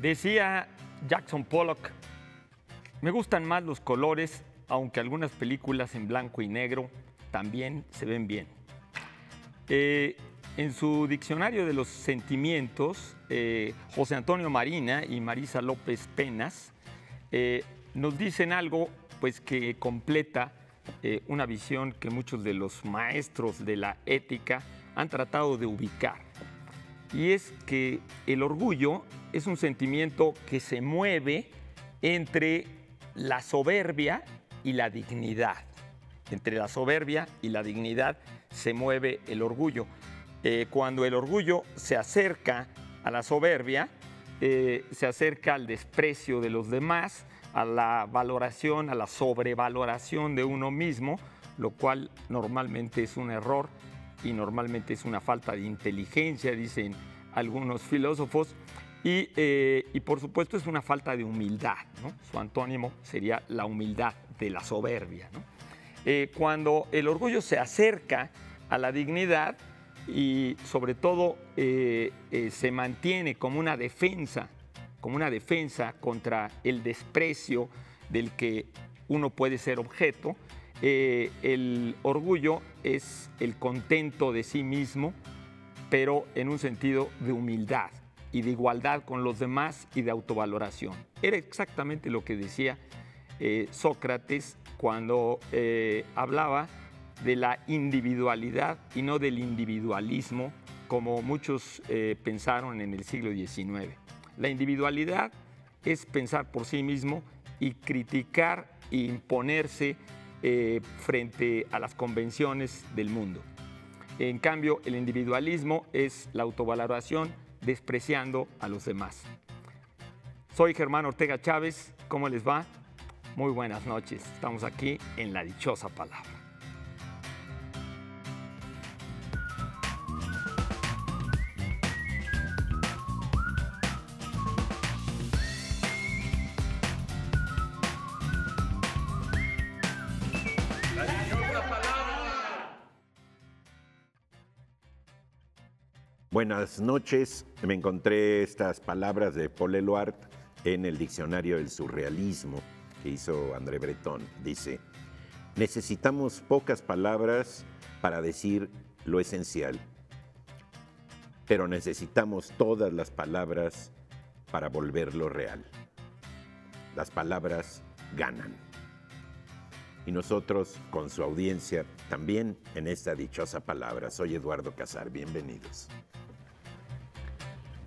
Decía Jackson Pollock, me gustan más los colores, aunque algunas películas en blanco y negro también se ven bien. Eh, en su diccionario de los sentimientos, eh, José Antonio Marina y Marisa López Penas eh, nos dicen algo pues, que completa una visión que muchos de los maestros de la ética han tratado de ubicar y es que el orgullo es un sentimiento que se mueve entre la soberbia y la dignidad. Entre la soberbia y la dignidad se mueve el orgullo. Eh, cuando el orgullo se acerca a la soberbia, eh, se acerca al desprecio de los demás, a la valoración, a la sobrevaloración de uno mismo, lo cual normalmente es un error y normalmente es una falta de inteligencia, dicen algunos filósofos. Eh, y, por supuesto es una falta de humildad, su antónimo sería la humildad de la soberbia. Eh, cuando el orgullo se acerca a la dignidad y sobre todo eh, se mantiene como una defensa, como una defensa contra el desprecio del que uno puede ser objeto, el orgullo es el contento de sí mismo, pero en un sentido de humildad y de igualdad con los demás y de autovaloración. Era exactamente lo que decía eh, Sócrates cuando eh, hablaba de la individualidad y no del individualismo, como muchos eh, pensaron en el siglo XIX. La individualidad es pensar por sí mismo y criticar e imponerse frente a las convenciones del mundo. En cambio, el individualismo es la autovaloración despreciando a los demás. Soy Germán Ortega Chávez, ¿cómo les va? Muy buenas noches, estamos aquí en La Dichosa Palabra. buenas noches. Me encontré estas palabras de Paul Eluard en el diccionario del surrealismo que hizo André Breton. Dice, necesitamos pocas palabras para decir lo esencial, pero necesitamos todas las palabras para volverlo real. Las palabras ganan. Y nosotros, con su audiencia, también en esta dichosa palabra. Soy Eduardo Casar, bienvenidos.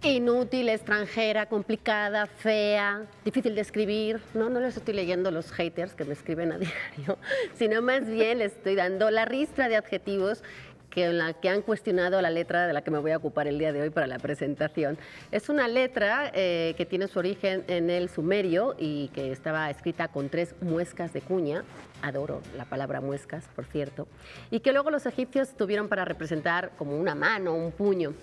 Inútil, extranjera, complicada, fea, difícil de escribir. No, no les estoy leyendo los haters que me escriben a diario, sino más bien les estoy dando la ristra de adjetivos que, la que han cuestionado la letra de la que me voy a ocupar el día de hoy para la presentación. Es una letra eh, que tiene su origen en el sumerio y que estaba escrita con tres muescas de cuña. Adoro la palabra muescas, por cierto. Y que luego los egipcios tuvieron para representar como una mano, un puño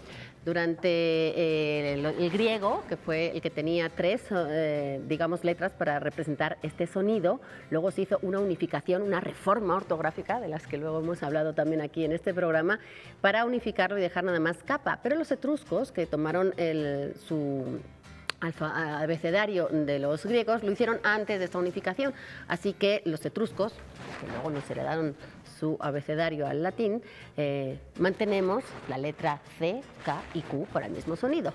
durante eh, el, griego, que fue el que tenía tres, eh, digamos, letras para representar este sonido. Luego se hizo una unificación, una reforma ortográfica, de las que luego hemos hablado también aquí en este programa, para unificarlo y dejar nada más capa. Pero los etruscos, que tomaron el, su abecedario de los griegos, lo hicieron antes de esta unificación. Así que los etruscos, que luego nos heredaron su abecedario al latín, eh, mantenemos la letra C, K y Q para el mismo sonido.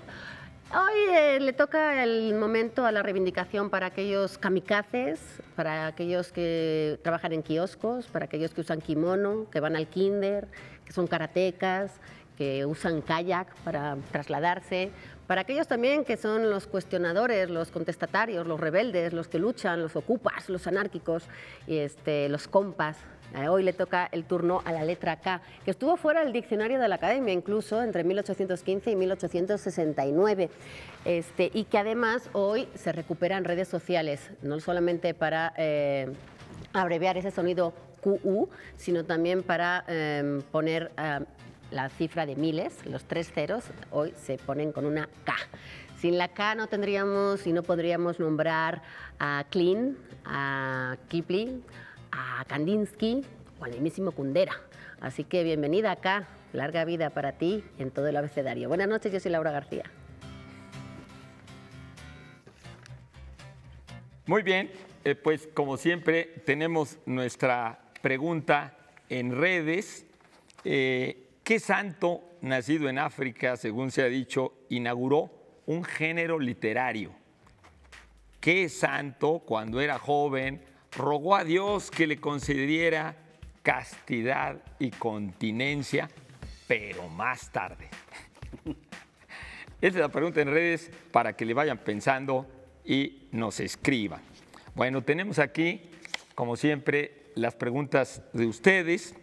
Hoy eh, le toca el momento a la reivindicación para aquellos kamikazes, para aquellos que trabajan en kioscos, para aquellos que usan kimono, que van al kinder, que son karatecas, que usan kayak para trasladarse, para aquellos también que son los cuestionadores, los contestatarios, los rebeldes, los que luchan, los ocupas, los anárquicos, y este, los compas, eh, hoy le toca el turno a la letra K, que estuvo fuera del diccionario de la academia incluso entre 1815 y 1869. Este, y que además hoy se recuperan redes sociales, no solamente para eh, abreviar ese sonido QU, sino también para em, poner em, la cifra de miles, los tres ceros, hoy se ponen con una K. Sin la K no tendríamos y no podríamos nombrar a Klein, a Kipling, a Kandinsky o al mismísimo Kundera. Así que bienvenida acá, larga vida para ti en todo el abecedario. Buenas noches, yo soy Laura García. Muy bien, eh, pues como siempre tenemos nuestra pregunta en redes. Eh, ¿Qué santo nacido en África, según se ha dicho, inauguró un género literario? ¿Qué santo cuando era joven rogó a Dios que le concediera castidad y continencia, pero más tarde. Esta es la pregunta en redes para que le vayan pensando y nos escriban. Bueno, tenemos aquí, como siempre, las preguntas de ustedes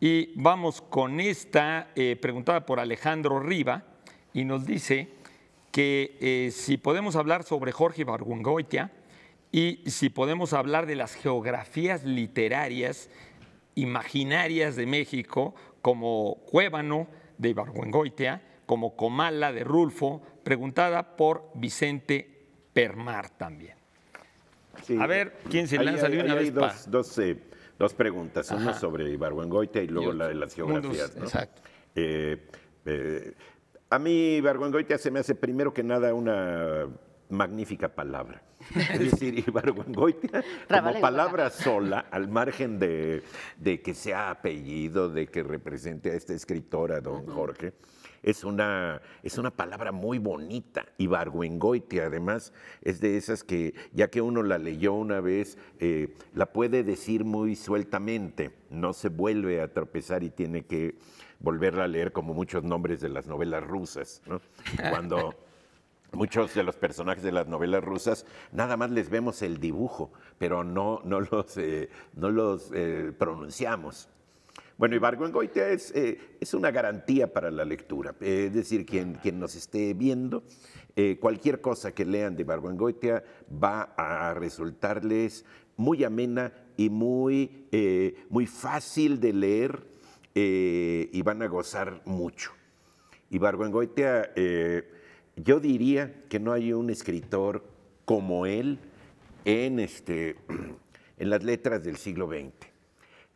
y vamos con esta eh, preguntada por Alejandro Riva y nos dice que eh, si podemos hablar sobre Jorge Bargungoitia, y si podemos hablar de las geografías literarias imaginarias de México, como Cuébano de Ibargüengoitia, como Comala de Rulfo, preguntada por Vicente Permar también. a ver, eh, ¿quién se lanza de una vez? Dos, eh, dos, preguntas, una sobre Ibargüengoitia y luego la de las geografías. Exacto. Eh, a mí Ibargüengoitia se me hace primero que nada una magnífica palabra. Es decir, Ibargüengoitia, como palabra sola, al margen de, de, que sea apellido, de que represente a esta escritora, don Jorge, es una, es una palabra muy bonita. Ibargüengoitia, además, es de esas que, ya que uno la leyó una vez, eh, la puede decir muy sueltamente, no se vuelve a tropezar y tiene que volverla a leer como muchos nombres de las novelas rusas, ¿no? Cuando Muchos de los personajes de las novelas rusas, nada más les vemos el dibujo, pero no, no los, eh, no los eh, pronunciamos. Bueno, y en es, eh, es una garantía para la lectura. es decir, quien, quien nos esté viendo, cualquier cosa que lean de Goitia va a resultarles muy amena y muy, muy fácil de leer y van a gozar mucho. Y es yo diría que no hay un escritor como él en, este, en las letras del siglo XX,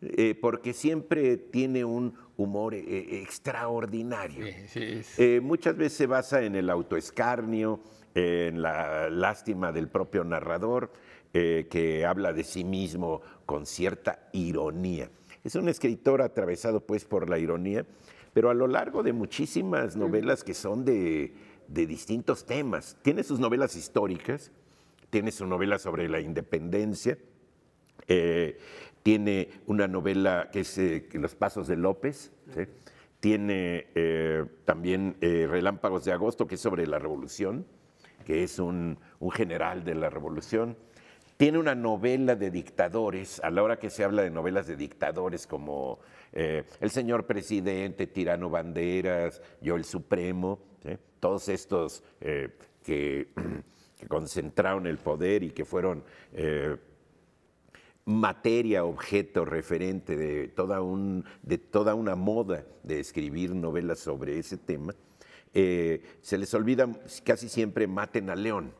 eh, porque siempre tiene un humor eh, eh, extraordinario. muchas veces se basa en el autoescarnio, en la lástima del propio narrador, que habla de sí mismo con cierta ironía. Es un escritor atravesado pues por la ironía, pero a lo largo de muchísimas novelas que son de de distintos temas. Tiene sus novelas históricas, tiene su novela sobre la independencia, eh, tiene una novela que es eh, Los Pasos de López, tiene eh, también Relámpagos de Agosto, que es sobre la revolución, que es un, un general de la revolución. Tiene una novela de dictadores, a la hora que se habla de novelas de dictadores como El señor presidente, Tirano Banderas, Yo el Supremo, ¿eh? Todos estos eh, que, concentraron el poder y que fueron eh, materia, objeto, referente de toda, de toda una moda de escribir novelas sobre ese tema, se les olvida casi siempre maten al León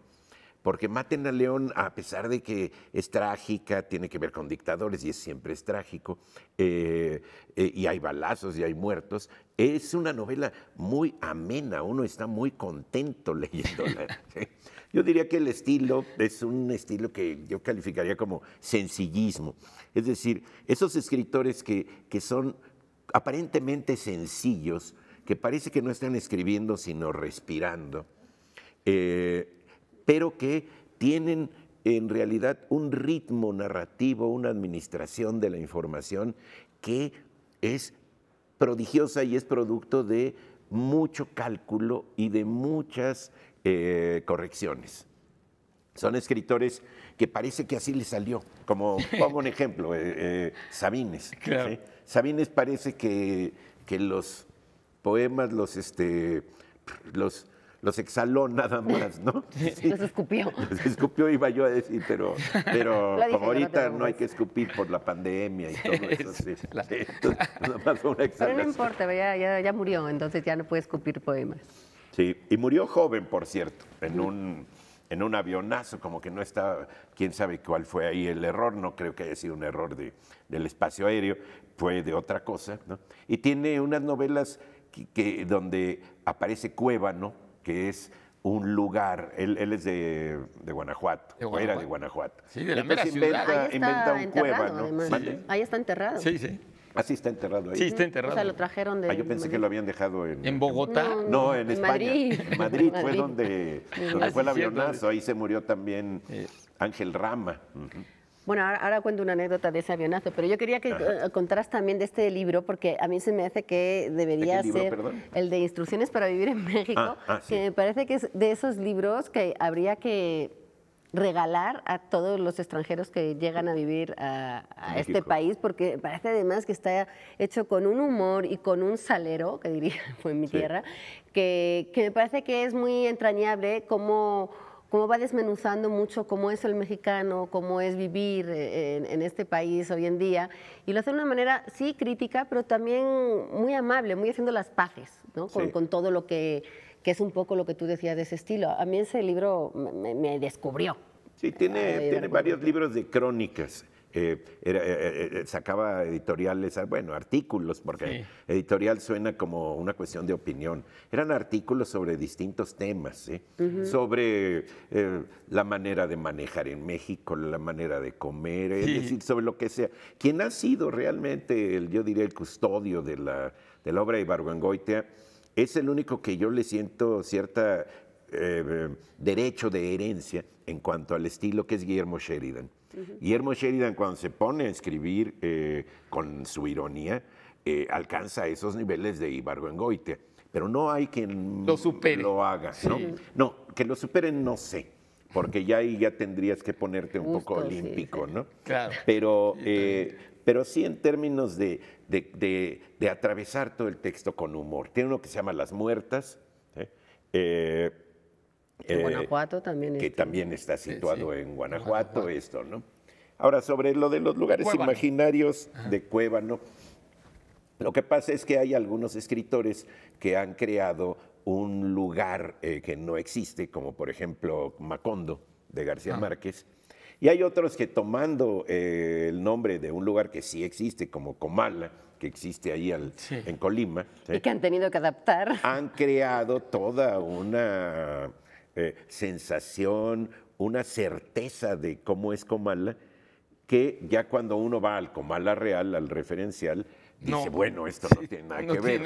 porque maten a León, a pesar de que es trágica, tiene que ver con dictadores y es, siempre es trágico, eh, eh, y hay balazos y hay muertos, es una novela muy amena, uno está muy contento leyéndola. yo diría que el estilo es un estilo que yo calificaría como sencillismo, es decir, esos escritores que, que son aparentemente sencillos, que parece que no están escribiendo sino respirando. Eh, pero que tienen en realidad un ritmo narrativo, una administración de la información que es prodigiosa y es producto de mucho cálculo y de muchas eh, correcciones. Son escritores que parece que así les salió, como pongo un ejemplo, eh, eh, Sabines. Sabines parece que, que los poemas, los, este, los los exhaló nada más, ¿no? Los escupió. Los escupió, iba yo a decir, pero, pero como ahorita no, hay que escupir por la pandemia y todo eso. nada más Pero no importa, ya, ya, murió, entonces ya no puede escupir poemas. Sí, y murió joven, por cierto, en un en un avionazo, como que no estaba, quién sabe cuál fue ahí el error, no creo que haya sido un error de, del espacio aéreo, fue de otra cosa, ¿no? Y tiene unas novelas donde aparece Cueva, ¿no? que es un lugar. Él, él es de, de Guanajuato, era de Guanajuato. Sí, de la mera inventa, Ahí inventa un cueva, ¿no? Ahí está enterrado. Sí, sí. Así está enterrado ahí. Sí, está enterrado. O sea, lo trajeron de. Ah, yo pensé que lo habían dejado en. ¿En Bogotá? No, en España. Ah, en, Madrid. En Madrid fue donde, fue el avionazo. Ahí se murió también eh. Ángel Rama. Bueno, ahora, cuento una anécdota de ese avionazo, pero yo quería que eh, contaras también de este libro, porque a mí se me hace que debería ser el de Instrucciones para Vivir en México, ah, ah, que me parece que es de esos libros que habría que regalar a todos los extranjeros que llegan a vivir a, este país, porque parece además que está hecho con un humor y con un salero, que diría, fue en mi tierra, que, que me parece que es muy entrañable cómo cómo va desmenuzando mucho cómo es el mexicano, cómo es vivir eh, en, este país hoy en día, y lo hace de una manera, sí, crítica, pero también muy amable, muy haciendo las paces ¿no? con, todo lo que, es un poco lo que tú decías de ese estilo. A mí ese libro me, descubrió. Sí, tiene, eh, tiene varios libros de crónicas. Eh, eh, eh, sacaba editoriales, ah, bueno, artículos, porque editorial suena como una cuestión de opinión. Eran artículos sobre distintos temas, sobre la manera de manejar en México, la manera de comer, es decir, sobre lo que sea. Quien ha sido realmente, el, yo diría, el custodio de la, de la obra de Ibargüengoitia, es el único que yo le siento cierta derecho de herencia en cuanto al estilo que es Guillermo Sheridan. Y Sheridan, cuando se pone a escribir eh, con su ironía, eh, alcanza esos niveles de Goite, Pero no hay quien lo, haga. ¿no? no, que lo superen no sé, porque ya ahí ya tendrías que ponerte un poco olímpico, ¿no? Pero, eh, pero sí en términos de, atravesar todo el texto con humor. Tiene uno que se llama Las Muertas. En eh, Guanajuato también. Que este, también está situado en Guanajuato, esto, ¿no? Ahora, sobre lo de los lugares imaginarios de Cuébano, lo que pasa es que hay algunos escritores que han creado un lugar eh, que no existe, como por ejemplo Macondo de García ah. Márquez, y hay otros que tomando eh, el nombre de un lugar que sí existe, como Comala, que existe ahí en Colima. Y que han tenido que adaptar. Han creado toda una eh, sensación, una certeza de cómo es Comala, que ya cuando uno va al Comala Real, al referencial, dice, bueno, esto no tiene nada que ver,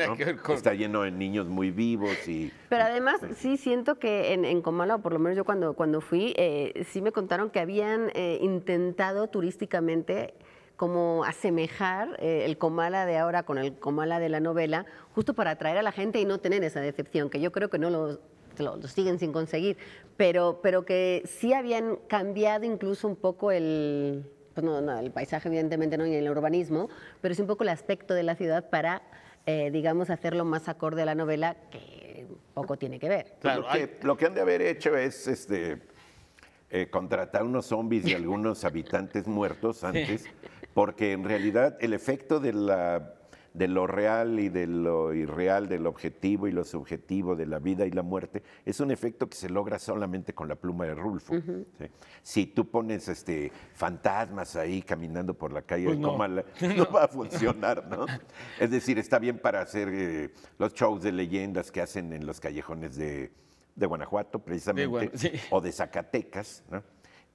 Está lleno de niños muy vivos y... Pero además pues, sí siento que en, Comala, o por lo menos yo cuando, cuando fui, eh, sí me contaron que habían eh, intentado turísticamente como asemejar el Comala de ahora con el Comala de la novela, justo para atraer a la gente y no tener esa decepción, que yo creo que no lo lo, siguen sin conseguir, pero, pero que sí habían cambiado incluso un poco el, pues no, el paisaje evidentemente no, y el urbanismo, pero es un poco el aspecto de la ciudad para, eh, digamos, hacerlo más acorde a la novela, que poco tiene que ver. Claro, lo que, han de haber hecho es este, eh, contratar unos zombies y algunos habitantes muertos antes, porque en realidad el efecto de la de lo real y de lo irreal, del objetivo y lo subjetivo, de la vida y la muerte, es un efecto que se logra solamente con la pluma de Rulfo. Si tú pones este, fantasmas ahí caminando por la calle, pues no. no. va a funcionar, ¿no? Es decir, está bien para hacer eh, los shows de leyendas que hacen en los callejones de, Guanajuato, precisamente, o de Zacatecas,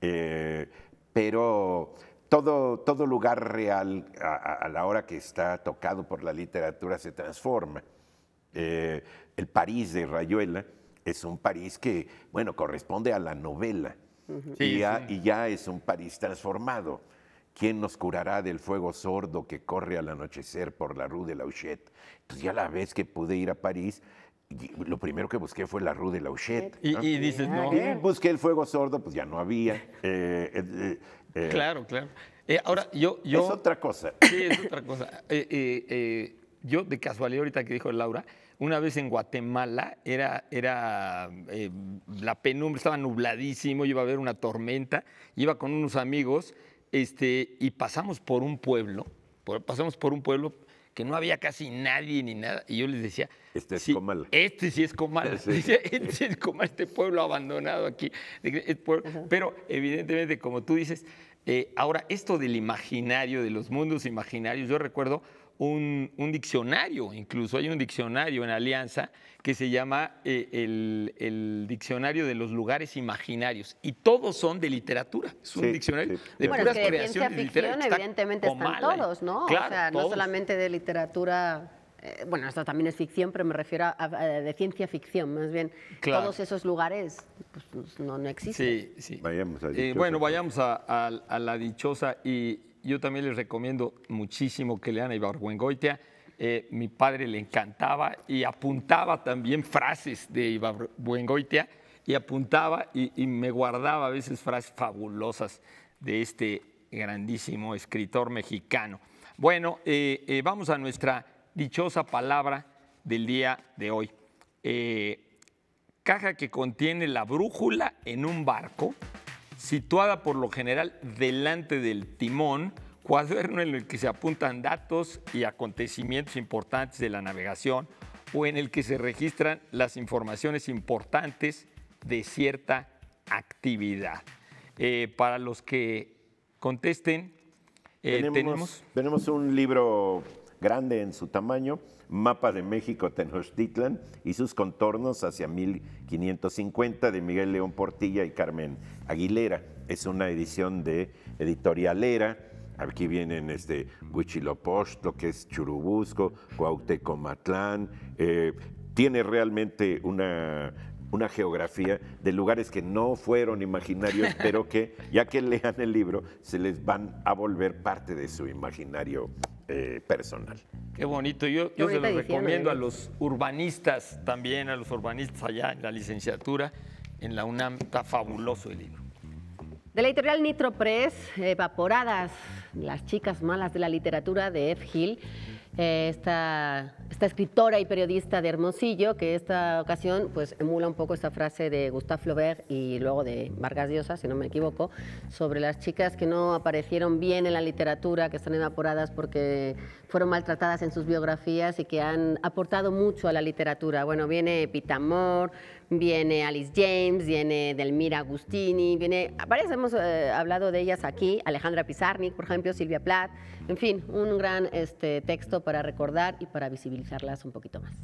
eh, pero todo, lugar real a, la hora que está tocado por la literatura se transforma. Eh, el París de Rayuela es un París que, bueno, corresponde a la novela y, ya, es un París transformado. ¿Quién nos curará del fuego sordo que corre al anochecer por la Rue de Lauchette? Entonces pues ya la vez que pude ir a París, lo primero que busqué fue la Rue de Lauchette. Huchette. Y, dices, ah, no. busqué el fuego sordo, pues ya no había. Eh, eh, eh, claro, claro. Eh, ahora, yo, yo. Es otra cosa. Sí, es otra cosa. Eh, yo, de casualidad, ahorita que dijo Laura, una vez en Guatemala era, era la penumbra, estaba nubladísimo, iba a haber una tormenta, iba con unos amigos este, y pasamos por un pueblo, pasamos por un pueblo que no había casi nadie ni nada. Y yo les decía, este es Comal. Este sí es Comal. este es Comal, este pueblo abandonado aquí. Pero evidentemente, como tú dices, eh, ahora esto del imaginario, de los mundos imaginarios, yo recuerdo un, diccionario, incluso hay un diccionario en Alianza que se llama eh, el, Diccionario de los Lugares Imaginarios y todos son de literatura, es un diccionario de bueno, de ciencia ficción, evidentemente están todos, ¿no? o sea, no solamente de literatura eh, bueno, esto también es ficción, pero me refiero a, de ciencia ficción, más bien. Todos esos lugares pues, no, existen. Sí, sí. bueno, vayamos a, eh, a la dichosa y, yo también les recomiendo muchísimo que lean a Ibargüengoitia. Eh, mi padre le encantaba y apuntaba también frases de Ibargüengoitia y apuntaba y, me guardaba a veces frases fabulosas de este grandísimo escritor mexicano. Bueno, eh, eh, vamos a nuestra dichosa palabra del día de hoy. caja que contiene la brújula en un barco situada por lo general delante del timón, cuaderno en el que se apuntan datos y acontecimientos importantes de la navegación o en el que se registran las informaciones importantes de cierta actividad. Eh, para los que contesten, eh, tenemos un libro grande en su tamaño Mapa de México Tenochtitlan y sus contornos hacia 1550 de Miguel León Portilla y Carmen Aguilera. Es una edición de editorialera. Aquí vienen este, que es Churubusco, Cuauhtémoc, eh, tiene realmente una una geografía de lugares que no fueron imaginarios, pero que ya que lean el libro se les van a volver parte de su imaginario eh, personal. Qué bonito. Yo, yo se lo recomiendo a los urbanistas también, a los urbanistas allá en la licenciatura, en la UNAM. Está fabuloso el libro. De la editorial Nitro Press, Evaporadas, las chicas malas de la literatura de F. Hill. Eh, esta, escritora y periodista de Hermosillo, que esta ocasión pues, emula un poco esta frase de Gustave Flaubert y luego de Vargas Llosa, si no me equivoco, sobre las chicas que no aparecieron bien en la literatura, que están evaporadas porque fueron maltratadas en sus biografías y que han aportado mucho a la literatura. Bueno, viene Pitamor, viene Alice James, viene Delmira Agustini, viene, varias hemos eh, hablado de ellas aquí, Alejandra Pizarnik, por ejemplo, Silvia Plath, en fin, un gran este, texto para recordar y para visibilizarlas un poquito más.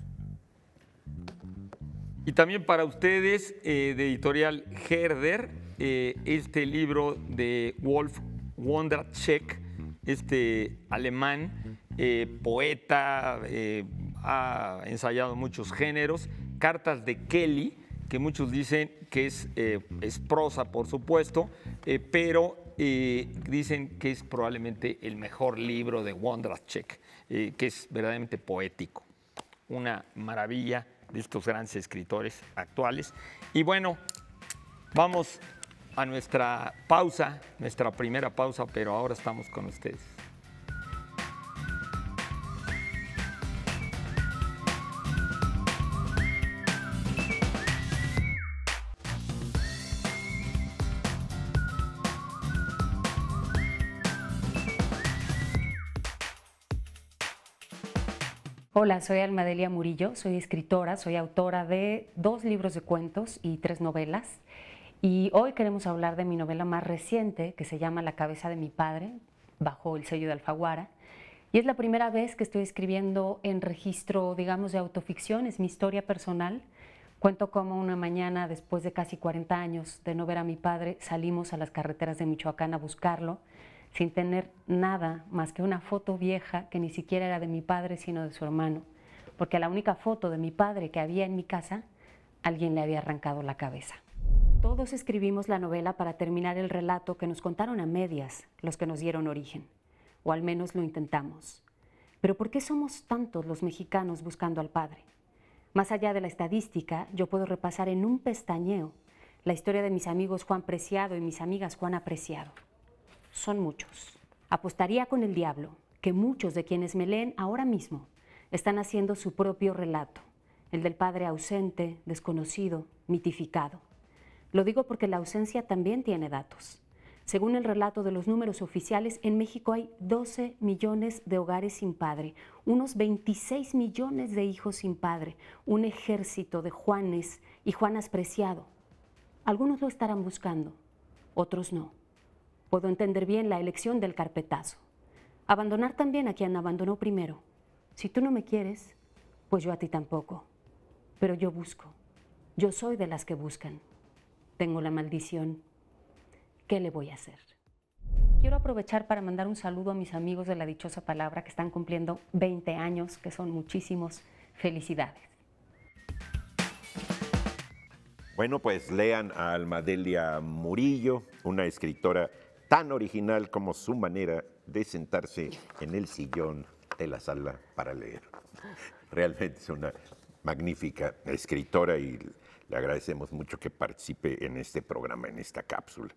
Y también para ustedes, eh, de editorial Herder, eh, este libro de Wolf Wondrachek, este alemán, poeta, ha ensayado muchos géneros Cartas de Kelly, que muchos dicen que es, eh, prosa, por supuesto, eh, pero eh, dicen que es probablemente el mejor libro de Wondrachek que es verdaderamente poético. Una maravilla de estos grandes escritores actuales. Y bueno, vamos a nuestra pausa, nuestra primera pausa, pero ahora estamos con ustedes. Hola, soy Almadelia Murillo, soy escritora, soy autora de dos libros de cuentos y tres novelas. Y hoy queremos hablar de mi novela más reciente, que se llama La cabeza de mi padre, bajo el sello de Alfaguara. Y es la primera vez que estoy escribiendo en registro, digamos, de autoficción, es mi historia personal. Cuento cómo una mañana, después de casi 40 años de no ver a mi padre, salimos a las carreteras de Michoacán a buscarlo sin tener nada más que una foto vieja que ni siquiera era de mi padre, sino de su hermano, porque a la única foto de mi padre que había en mi casa, alguien le había arrancado la cabeza. Todos escribimos la novela para terminar el relato que nos contaron a medias los que nos dieron origen, o al menos lo intentamos. Pero ¿por qué somos tantos los mexicanos buscando al padre? Más allá de la estadística, yo puedo repasar en un pestañeo la historia de mis amigos Juan Preciado y mis amigas Juan Apreciado son muchos. Apostaría con el diablo que muchos de quienes me leen ahora mismo están haciendo su propio relato, el del padre ausente, desconocido, mitificado. Lo digo porque la ausencia también tiene datos. Según el relato de los números oficiales, en México hay 12 millones de hogares sin padre, unos 26 millones de hijos sin padre, un ejército de Juanes y Juanas preciado. Algunos lo estarán buscando, otros no. Puedo entender bien la elección del carpetazo. Abandonar también a quien abandonó primero. Si tú no me quieres, pues yo a ti tampoco. Pero yo busco. Yo soy de las que buscan. Tengo la maldición. ¿Qué le voy a hacer? Quiero aprovechar para mandar un saludo a mis amigos de la dichosa palabra que están cumpliendo 20 años, que son muchísimos. Felicidades. Bueno, pues lean a Almadelia Murillo, una escritora tan original como su manera de sentarse en el sillón de la sala para leer. Realmente es una magnífica escritora y le agradecemos mucho que participe en este programa, en esta cápsula.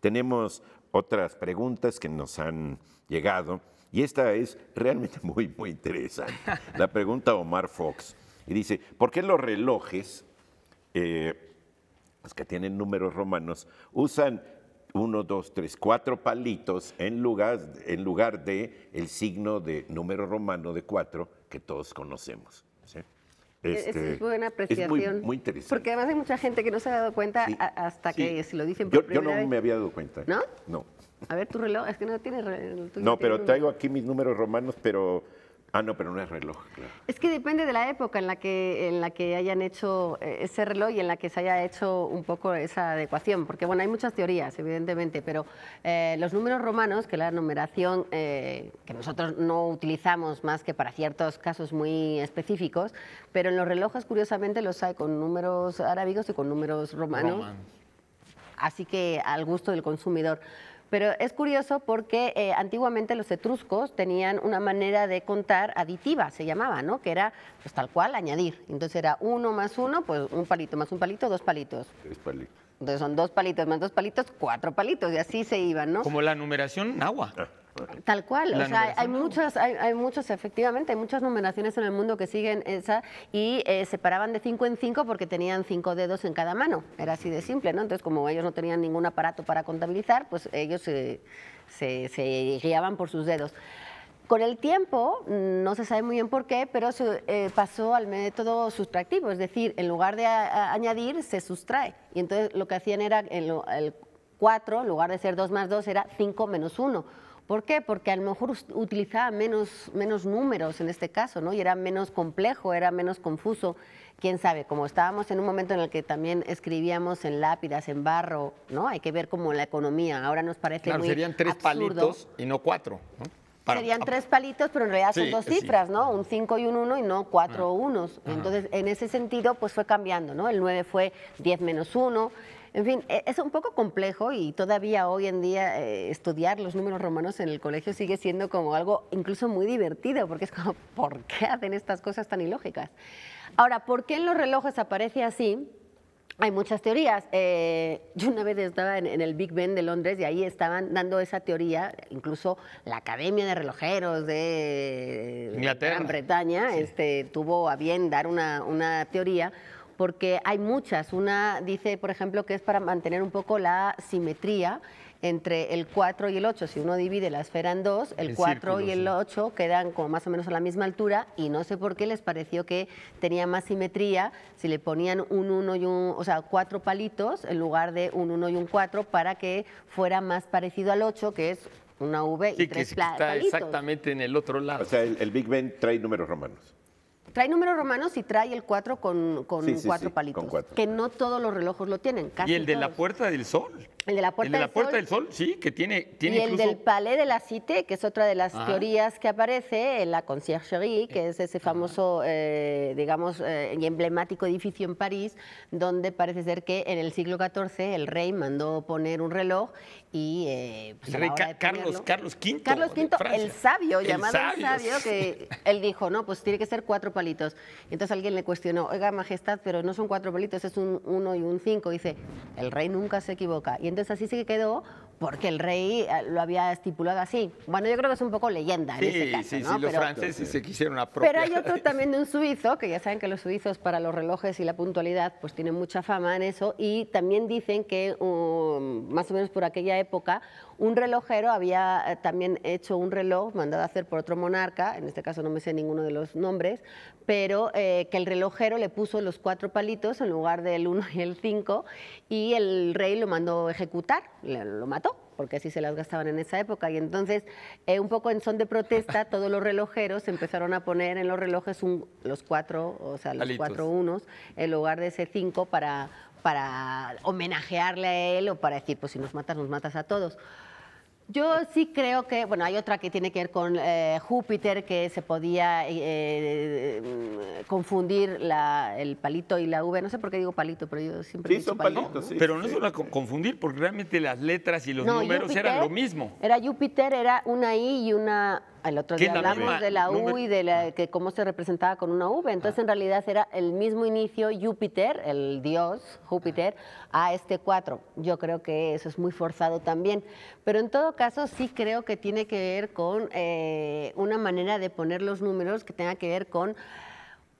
Tenemos otras preguntas que nos han llegado y esta es realmente muy, muy interesante. La pregunta Omar Fox y dice, ¿por qué los relojes, eh, los que tienen números romanos, usan uno, dos, tres, cuatro palitos en lugar, en lugar de el signo de número romano de cuatro que todos conocemos. ¿sí? E-, es este, buena apreciación. Es muy, interesante. Porque además hay mucha gente que no se ha dado cuenta hasta que se lo dicen por yo, vez. Yo no me había dado cuenta. ¿No? No. A ver, tu reloj, es que no tiene reloj. No, pero traigo aquí mis números romanos, pero Ah, no, pero no es reloj. Claro. Es que depende de la época en la que, en la que hayan hecho eh, ese reloj y en la que se haya hecho un poco esa adecuación, porque bueno, hay muchas teorías, evidentemente, pero eh, los números romanos, que la numeración eh, que nosotros no utilizamos más que para ciertos casos muy específicos, pero en los relojes curiosamente los hay con números arábigos y con números romanos. Así que al gusto del consumidor. Pero es curioso porque eh, antiguamente los etruscos tenían una manera de contar aditiva, se llamaba, ¿no? Que era pues tal cual añadir. Entonces era uno más uno, pues un palito más un palito, dos palitos. Tres palitos. Entonces son dos palitos más dos palitos, cuatro palitos, y así se iban, ¿no? Como la numeración agua. Ah. Tal cual, hay muchas, hay, muchos, efectivamente, hay muchas numeraciones en el mundo que siguen esa y eh, separaban de cinco en cinco porque tenían cinco dedos en cada mano, era así de simple, ¿no? Entonces, como ellos no tenían ningún aparato para contabilizar, pues ellos se, guiaban por sus dedos. Con el tiempo, no se sabe muy bien por qué, pero se eh, pasó al método sustractivo, es decir, en lugar de añadir, se sustrae. Y entonces lo que hacían era, el 4, en lugar de ser 2 más 2, era 5 menos 1 ¿Por qué? Porque a lo mejor utilizaba menos, menos números en este caso, ¿no? Y era menos complejo, era menos confuso. Quién sabe, como estábamos en un momento en el que también escribíamos en lápidas, en barro, ¿no? Hay que ver cómo la economía. Ahora nos parece claro, serían tres palitos y no cuatro. ¿no? serían tres palitos, pero en realidad son dos cifras, ¿no? Un 5 y un uno y no cuatro ah. unos. Entonces, en ese sentido, pues fue cambiando, ¿no? El 9 fue 10 menos 1, en fin, e, es un poco complejo y todavía hoy en día eh, estudiar los números romanos en el colegio sigue siendo como algo incluso muy divertido, porque es como, ¿por qué hacen estas cosas tan ilógicas? Ahora, ¿por qué en los relojes aparece así? Hay muchas teorías. Eh, yo una vez estaba en, el Big Ben de Londres y ahí estaban dando esa teoría, incluso la Academia de Relojeros de Gran Bretaña este, tuvo a bien dar una, una teoría porque hay muchas. Una dice, por ejemplo, que es para mantener un poco la simetría entre el 4 y el 8. Si uno divide la esfera en dos, el, 4 y el 8 quedan como más o menos a la misma altura y no sé por qué les pareció que tenía más simetría si le ponían un 1 y un, o sea, cuatro palitos en lugar de un 1 y un 4 para que fuera más parecido al 8, que es una V y tres que está exactamente en el otro lado. O sea, el, el Big Ben trae números romanos. Trae números romanos y trae el 4 con, 4 cuatro palitos. Que no todos los relojos lo tienen. y el de la puerta del sol. El de la Puerta, del, Sol? sí, que tiene, tiene y el del Palais de la Cité, que es otra de las teorías que aparece en la Conciergerie, que es ese famoso, eh, digamos, y eh, emblemático edificio en París, donde parece ser que en el siglo XIV el rey mandó poner un reloj y... Eh, pues, Carlos, Carlos V. Carlos V, el sabio, llamado el sabio, que él dijo, no, pues tiene que ser cuatro palitos. Entonces alguien le cuestionó, oiga, majestad, pero no son cuatro palitos, es un uno y un cinco. dice, el rey nunca se equivoca. Y entonces entonces así se quedó porque el rey eh, lo había estipulado así. Bueno, yo creo que es un poco leyenda sí, en ese caso, sí, Sí, los franceses se quisieron apropiar. Pero hay otro también de un suizo, que ya saben que los suizos para los relojes y la puntualidad pues tienen mucha fama en eso, y también dicen que um, más o menos por aquella época un relojero había eh, también hecho un reloj mandado a hacer por otro monarca, en este caso no me sé ninguno de los nombres, pero eh, que el relojero le puso los cuatro palitos en lugar del uno y el cinco y el rey lo mandó ejecutar, lo mató porque así se las gastaban en esa época. Y entonces, eh, un poco en son de protesta, todos los relojeros empezaron a poner en los relojes los cuatro, o sea, los cuatro unos, en lugar de ese cinco para, para homenajearle a él o para decir, pues si nos matas, nos matas a todos. Yo sí creo que, bueno, hay otra que tiene que ver con eh, Júpiter, que se podía eh, eh, confundir el palito y la V. No sé por qué digo palito, pero yo siempre. Sí, son palitos, sí. Pero no se a confundir, porque realmente las letras y los números eran lo mismo. Era Júpiter, era una I y una el otro día hablamos de la U y de, ah. que cómo se representaba con una V. Entonces, ah. en realidad era el mismo inicio Júpiter, el dios Júpiter, a este 4. Yo creo que eso es muy forzado también. Pero en todo caso, sí creo que tiene que ver con eh, una manera de poner los números que tenga que ver con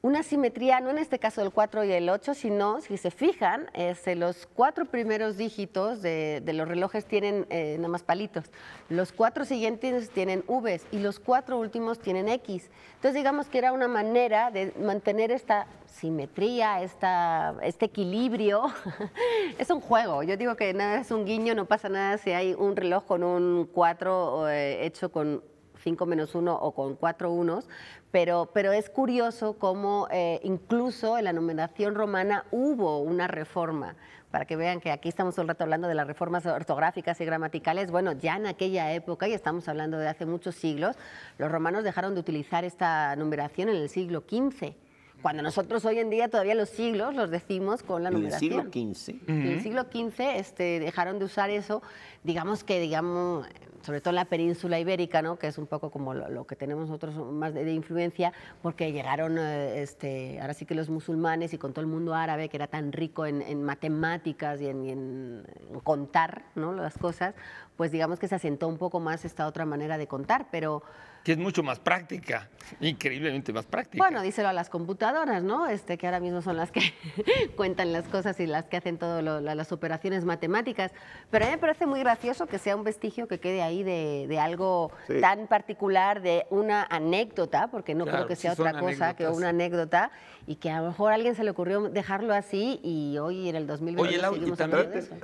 una simetría, no en este caso del 4 y el 8, sino, si se fijan, este, los cuatro primeros dígitos de, los relojes tienen eh, nada más palitos, los cuatro siguientes tienen Vs y los cuatro últimos tienen X. Entonces digamos que era una manera de mantener esta simetría, este equilibrio. es un juego, yo digo que nada es un guiño, no pasa nada si hay un reloj con un 4 eh, hecho con 5 menos 1 o con 4 unos, pero, pero es curioso cómo eh, incluso en la numeración romana hubo una reforma para que vean que aquí estamos un rato hablando de las reformas ortográficas y gramaticales, bueno, ya en aquella época, y estamos hablando de hace muchos siglos, los romanos dejaron de utilizar esta numeración en el siglo XV. Cuando nosotros hoy en día todavía los siglos los decimos con la numeración. En el siglo XV. En el siglo XV este, dejaron de usar eso, digamos que digamos, sobre todo la península ibérica, ¿no? que es un poco como lo, que tenemos nosotros más de, influencia, porque llegaron eh, este, ahora sí que los musulmanes y con todo el mundo árabe que era tan rico en, matemáticas y en, y en contar ¿no? las cosas, pues digamos que se asentó un poco más esta otra manera de contar, pero que es mucho más práctica, increíblemente más práctica. Bueno, díselo a las computadoras, ¿no? Este, que ahora mismo son las que cuentan las cosas y las que hacen todas las operaciones matemáticas. Pero a mí me parece muy gracioso que sea un vestigio que quede ahí de, algo tan particular, de una anécdota, porque no creo que sea otra cosa que una anécdota, y que a lo mejor a alguien se le ocurrió dejarlo así y hoy en el 2020 Oye,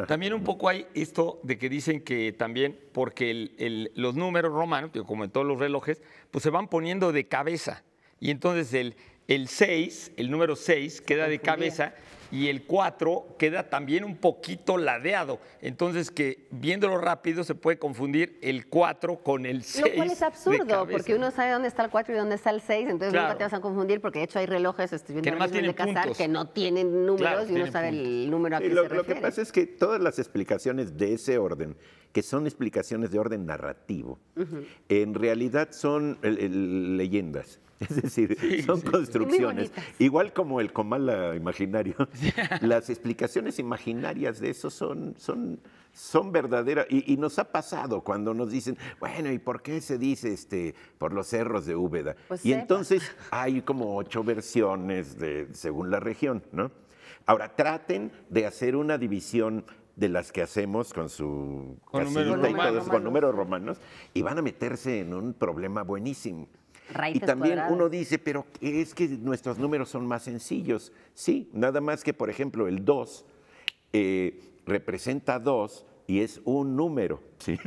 también, un poco hay esto de que dicen que también, porque los números romanos, como en todos los relojes, pues se van poniendo de cabeza. Y entonces el, 6, el número 6, queda de cabeza y el 4 queda también un poquito ladeado. Entonces, que viéndolo rápido se puede confundir el 4 con el 6. Lo cual es absurdo, porque uno sabe dónde está el 4 y dónde está el 6, entonces nunca te vas a confundir, porque de hecho hay relojes, que de casar, que no tienen números y uno sabe el número a qué se refiere. Lo que pasa es que todas las explicaciones de ese orden que son explicaciones de orden narrativo, en realidad son eh, eh, leyendas. Es decir, son construcciones. Igual como el comala imaginario, las explicaciones imaginarias de eso son, son, son verdaderas. Y, nos ha pasado cuando nos dicen, bueno, ¿y por qué se dice este por los cerros de Úbeda? Pues y entonces hay como ocho versiones de, según la región, ¿no? Ahora, traten de hacer una división de las que hacemos con su con números, y todo con números romanos, y van a meterse en un problema buenísimo. y también uno dice, pero es que nuestros números son más sencillos. Sí, nada más que, por ejemplo, el 2 eh, representa 2 y es un número, ¿sí?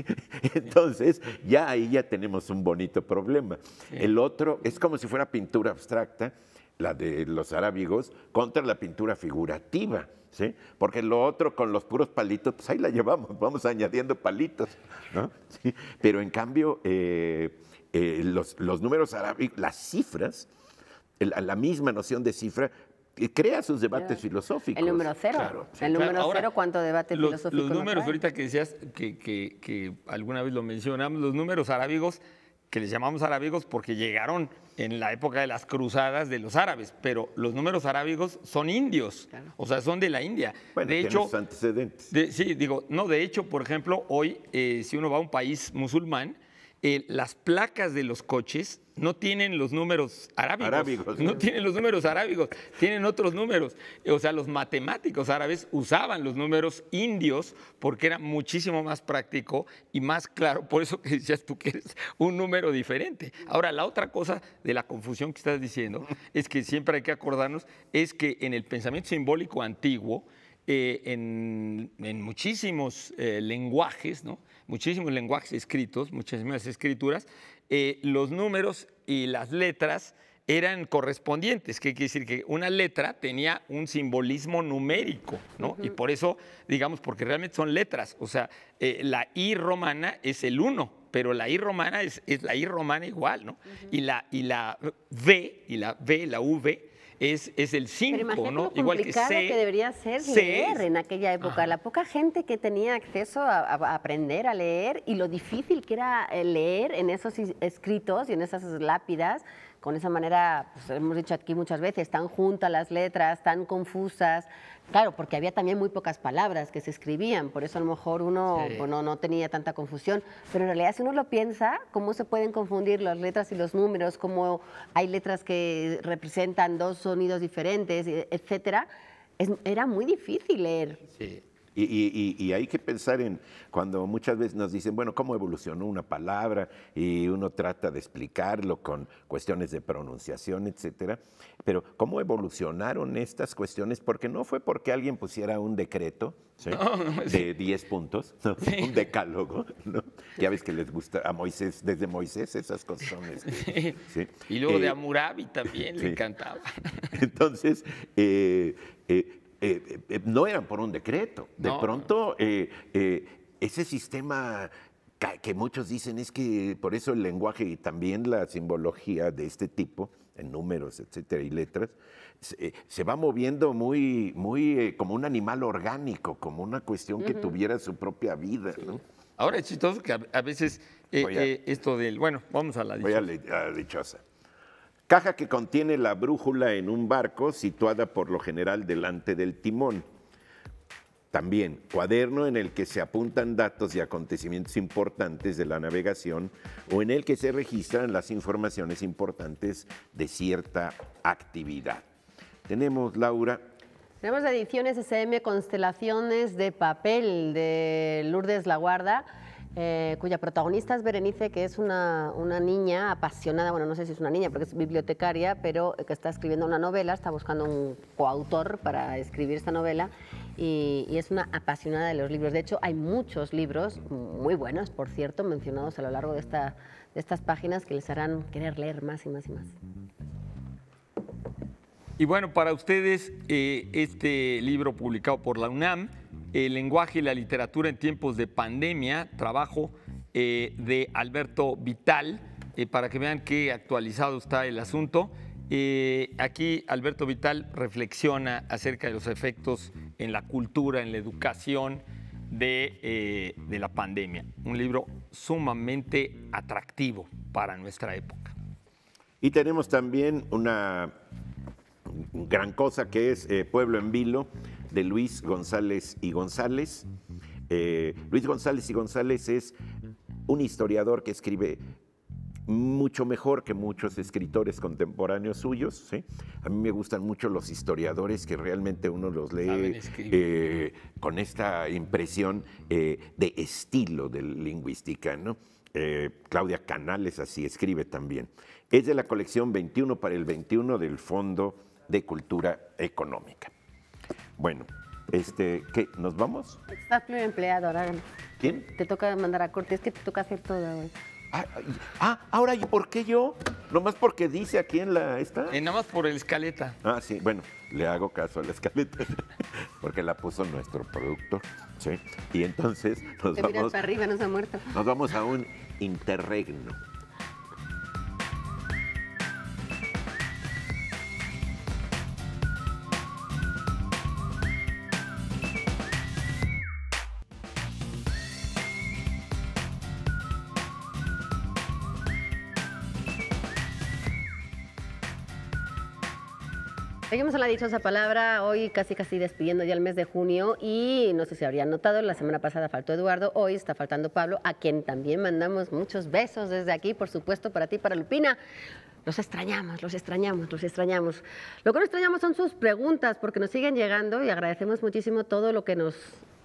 Entonces, ya ahí ya tenemos un bonito problema. El otro es como si fuera pintura abstracta, la de los arábigos, contra la pintura figurativa. Porque lo otro con los puros palitos, pues ahí la llevamos, vamos añadiendo palitos, Pero en cambio, eh, eh, los, números arábigos, las cifras, la misma noción de cifra, eh, crea sus debates filosóficos. El número cero. El número cero, ¿cuánto debate filosófico? Los números, ahorita que decías que, que, alguna vez lo mencionamos, los números arábigos, que les llamamos arábigos porque llegaron en la época de las cruzadas de los árabes, pero los números arábigos son indios, o sea, son de la India. Bueno, de hecho, antecedentes. De, sí, digo, no, de hecho, por ejemplo, hoy eh, si uno va a un país musulmán, eh, las placas de los coches no tienen los números arábigos, No tienen los números arábigos, tienen otros números. O sea, los matemáticos árabes usaban los números indios porque era muchísimo más práctico y más claro. Por eso que decías tú que eres un número diferente. Ahora, la otra cosa de la confusión que estás diciendo es que siempre hay que acordarnos es que en el pensamiento simbólico antiguo, eh, en, muchísimos eh, lenguajes, ¿no? muchísimos lenguajes escritos, muchísimas escrituras, eh, los números y las letras eran correspondientes, que quiere decir que una letra tenía un simbolismo numérico, ¿no? Y por eso, digamos, porque realmente son letras, o sea, eh, la I romana es el 1, pero la I romana es, la I romana igual, ¿no? y, la, y la V, y la V, la V, es, es el 5, ¿no? Lo Igual que, que debería ser leer en aquella época. La poca gente que tenía acceso a, aprender a leer y lo difícil que era eh, leer en esos escritos y en esas lápidas con esa manera, pues, hemos dicho aquí muchas veces, tan juntas las letras, tan confusas. Claro, porque había también muy pocas palabras que se escribían, por eso a lo mejor uno pues, no tenía tanta confusión. Pero en realidad, si uno lo piensa, cómo se pueden confundir las letras y los números, cómo hay letras que representan dos sonidos diferentes, etcétera, era muy difícil leer. Sí. Y, hay que pensar en cuando muchas veces nos dicen, bueno, ¿cómo evolucionó una palabra? Y uno trata de explicarlo con cuestiones de pronunciación, etcétera. Pero ¿cómo evolucionaron estas cuestiones? Porque no fue porque alguien pusiera un decreto de 10 puntos, un decálogo. Ya ves que les gusta a Moisés, desde Moisés esas cosas. Este, y luego de eh, Amurabi también le encantaba. Entonces, eh, eh eh, eh, eh, no eran por un decreto. De pronto, ese sistema que muchos dicen es que por eso el lenguaje y también la simbología de este tipo, en números, etcétera, y letras, se, va moviendo muy, muy como un animal orgánico, como una cuestión que tuviera su propia vida. Ahora es chistoso que a, veces esto del. Bueno, vamos a la dichosa. Voy a la dichosa. Caja que contiene la brújula en un barco situada por lo general delante del timón. También cuaderno en el que se apuntan datos y acontecimientos importantes de la navegación o en el que se registran las informaciones importantes de cierta actividad. Tenemos, Laura, tenemos ediciones SM Constelaciones de Papel de Lourdes La Guarda. Eh, cuya protagonista es Berenice, que es una, niña apasionada, bueno, no sé si es una niña porque es bibliotecaria, pero que está escribiendo una novela, está buscando un coautor para escribir esta novela y, es una apasionada de los libros. De hecho, hay muchos libros, muy buenos, por cierto, mencionados a lo largo de, de estas páginas que les harán querer leer más y más y más. Y bueno, para ustedes, eh, este libro publicado por la UNAM, el lenguaje y la literatura en tiempos de pandemia, trabajo eh, de Alberto Vital, eh, para que vean qué actualizado está el asunto. Eh, aquí Alberto Vital reflexiona acerca de los efectos en la cultura, en la educación de, la pandemia. Un libro sumamente atractivo para nuestra época. Y tenemos también una gran cosa que es Pueblo en Vilo, de Luis González y González. Eh, Luis González y González es un historiador que escribe mucho mejor que muchos escritores contemporáneos suyos. A mí me gustan mucho los historiadores que realmente uno los lee eh, con esta impresión eh, de estilo de lingüística. Claudia Canales así escribe también. Es de la colección 21 para el 21 del Fondo de Cultura Económica. Bueno, este, ¿qué? ¿Nos vamos? Estás primer empleado, ahora. ¿Quién? Te toca mandar a corte, es que te toca hacer todo ah, ah, ahora, ¿y por qué yo? Nomás porque dice aquí en la esta. Eh, nada más por el escaleta. Ah, sí, bueno, le hago caso a la escaleta. porque la puso nuestro productor. Sí. Y entonces nos Te vamos. para arriba, nos ha muerto. Nos vamos a un interregno. Seguimos a la dichosa palabra, hoy casi casi despidiendo ya el mes de junio y no sé si habrían notado, la semana pasada faltó Eduardo, hoy está faltando Pablo, a quien también mandamos muchos besos desde aquí, por supuesto, para ti, para Lupina. Los extrañamos, los extrañamos, los extrañamos. Lo que no extrañamos son sus preguntas, porque nos siguen llegando y agradecemos muchísimo todo lo que nos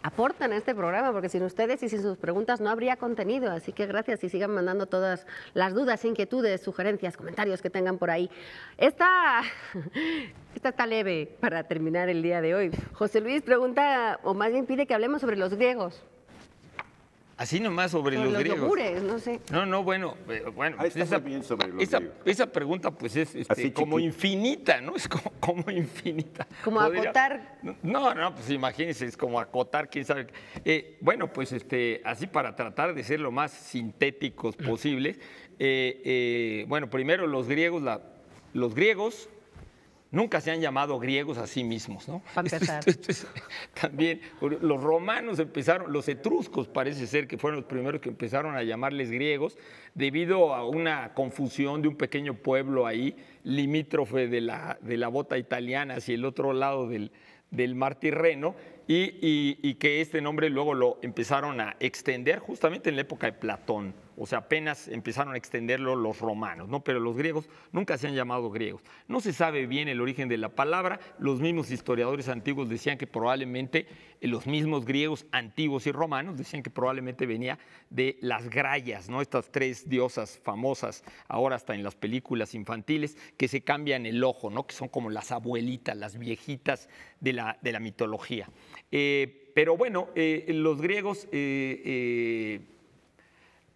aportan a este programa, porque sin ustedes y sin sus preguntas no habría contenido. Así que gracias y sigan mandando todas las dudas, inquietudes, sugerencias, comentarios que tengan por ahí. Esta, esta está leve para terminar el día de hoy. José Luis pregunta, o más bien pide que hablemos sobre los griegos. Así nomás sobre los, griegos. no sé. No, no, bueno, bueno. esa, pregunta, pues, es este, como infinita, ¿no? Es como, infinita. Como acotar. No, no, pues imagínense, es como acotar, quién sabe. Eh, bueno, pues este, así para tratar de ser lo más sintéticos posible, eh, eh, bueno, primero los griegos, los griegos nunca se han llamado griegos a sí mismos, ¿no? también los romanos empezaron, los etruscos parece ser que fueron los primeros que empezaron a llamarles griegos debido a una confusión de un pequeño pueblo ahí, limítrofe de la, de la bota italiana hacia el otro lado del, del mar Tirreno y, y que este nombre luego lo empezaron a extender justamente en la época de Platón o sea, apenas empezaron a extenderlo los romanos, ¿no? Pero los griegos nunca se han llamado griegos. No se sabe bien el origen de la palabra, los mismos historiadores antiguos decían que probablemente eh, los mismos griegos antiguos y romanos decían que probablemente venía de las grayas, ¿no? Estas tres diosas famosas, ahora hasta en las películas infantiles, que se cambian el ojo, ¿no? Que son como las abuelitas, las viejitas de la, de la mitología. Eh, pero bueno, eh, los griegos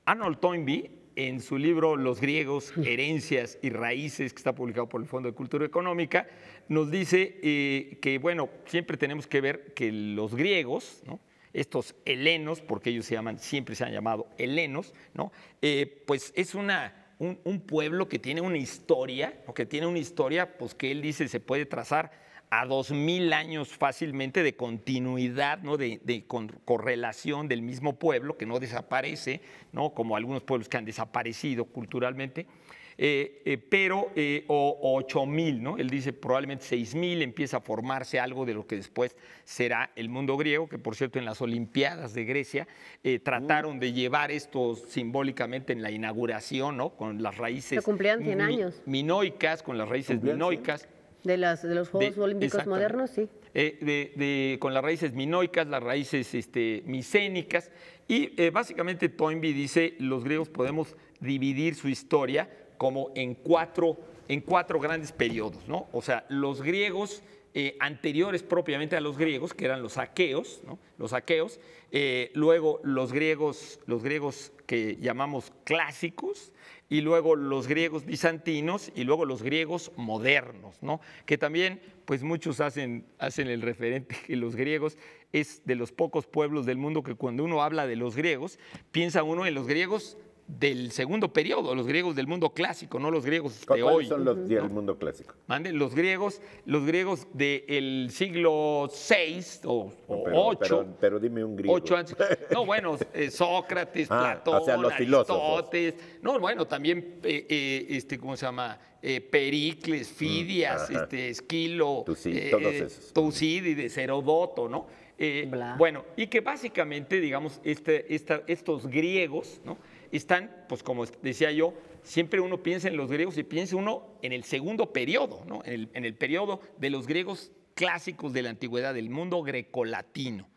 Arnold Toynbee, en su libro Los griegos, mm. herencias y raíces, que está publicado por el Fondo de Cultura Económica, nos dice eh, que, bueno, siempre tenemos que ver que los griegos, ¿no? estos helenos, porque ellos se llaman, siempre se han llamado helenos, ¿no? Eh, pues es una un, un, pueblo que tiene una historia, o que tiene una historia, pues que él dice se puede trazar a mil años fácilmente de continuidad, ¿no? de, correlación del mismo pueblo, que no desaparece, ¿no? como algunos pueblos que han desaparecido culturalmente, eh, eh, pero eh, o, 8.000, ¿no? él dice probablemente 6.000 empieza a formarse algo de lo que después será el mundo griego, que por cierto en las Olimpiadas de Grecia uh. trataron de llevar esto simbólicamente en la inauguración, ¿no? con las raíces... Minoicas, con las raíces minoicas. De, las, de los Juegos Olímpicos modernos, sí. Eh, con las raíces minoicas, las raíces este, micénicas. Y eh, básicamente Toynbee dice, los griegos podemos dividir su historia como en cuatro, en cuatro grandes periodos, ¿no? O sea, los griegos eh, anteriores propiamente a los griegos, que eran los aqueos, los aqueos, eh, luego los griegos, los griegos que llamamos clásicos, y luego los griegos bizantinos y luego los griegos modernos, que también pues muchos hacen, hacen el referente que los griegos es de los pocos pueblos del mundo que cuando uno habla de los griegos, piensa uno en los griegos del segundo periodo, los griegos del mundo clásico, no los griegos de hoy. son los del mundo clásico? Mande, los griegos, los griegos del siglo VI o, pero, VIII. Pero, dime un griego. Ocho antes, no, bueno, eh, Sócrates, ah, Platón, los Aristóteles. No, bueno, también, eh, eh, este, ¿cómo se llama? Pericles, mm, Fidias, este, Esquilo, Tucídides, Herodoto, ¿no? bueno, y que básicamente, digamos, este, estos griegos, ¿no? están, pues como decía yo, siempre uno piensa en los griegos y piensa uno en el segundo periodo, ¿no? en, el, periodo de los griegos clásicos de la antigüedad, del mundo grecolatino.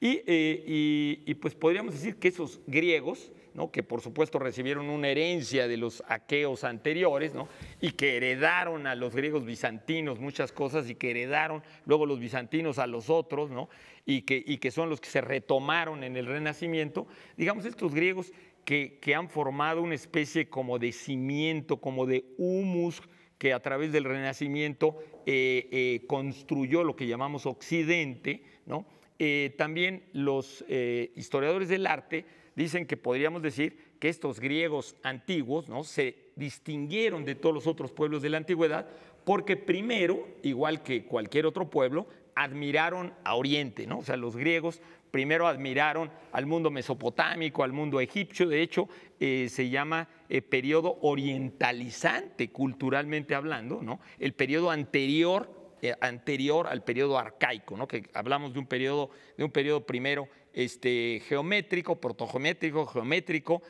Eh, y, pues podríamos decir que esos griegos, ¿no? que por supuesto recibieron una herencia de los aqueos anteriores, ¿no? y que heredaron a los griegos bizantinos muchas cosas, y que heredaron luego los bizantinos a los otros, ¿no? y, que, y que son los que se retomaron en el Renacimiento, digamos, estos griegos que, han formado una especie como de cimiento, como de humus, que a través del Renacimiento eh, eh, construyó lo que llamamos Occidente, eh, también los historiadores del arte dicen que podríamos decir que estos griegos antiguos se distinguieron de todos los otros pueblos de la antigüedad porque primero, igual que cualquier otro pueblo, admiraron a Oriente, ¿no? O sea, los griegos primero admiraron al mundo mesopotámico, al mundo egipcio, de hecho eh, se llama eh, periodo orientalizante culturalmente hablando, ¿no? el periodo anterior eh, anterior al periodo arcaico, ¿no? que hablamos de un periodo, de un primero este, geométrico, protogeométrico, geométrico,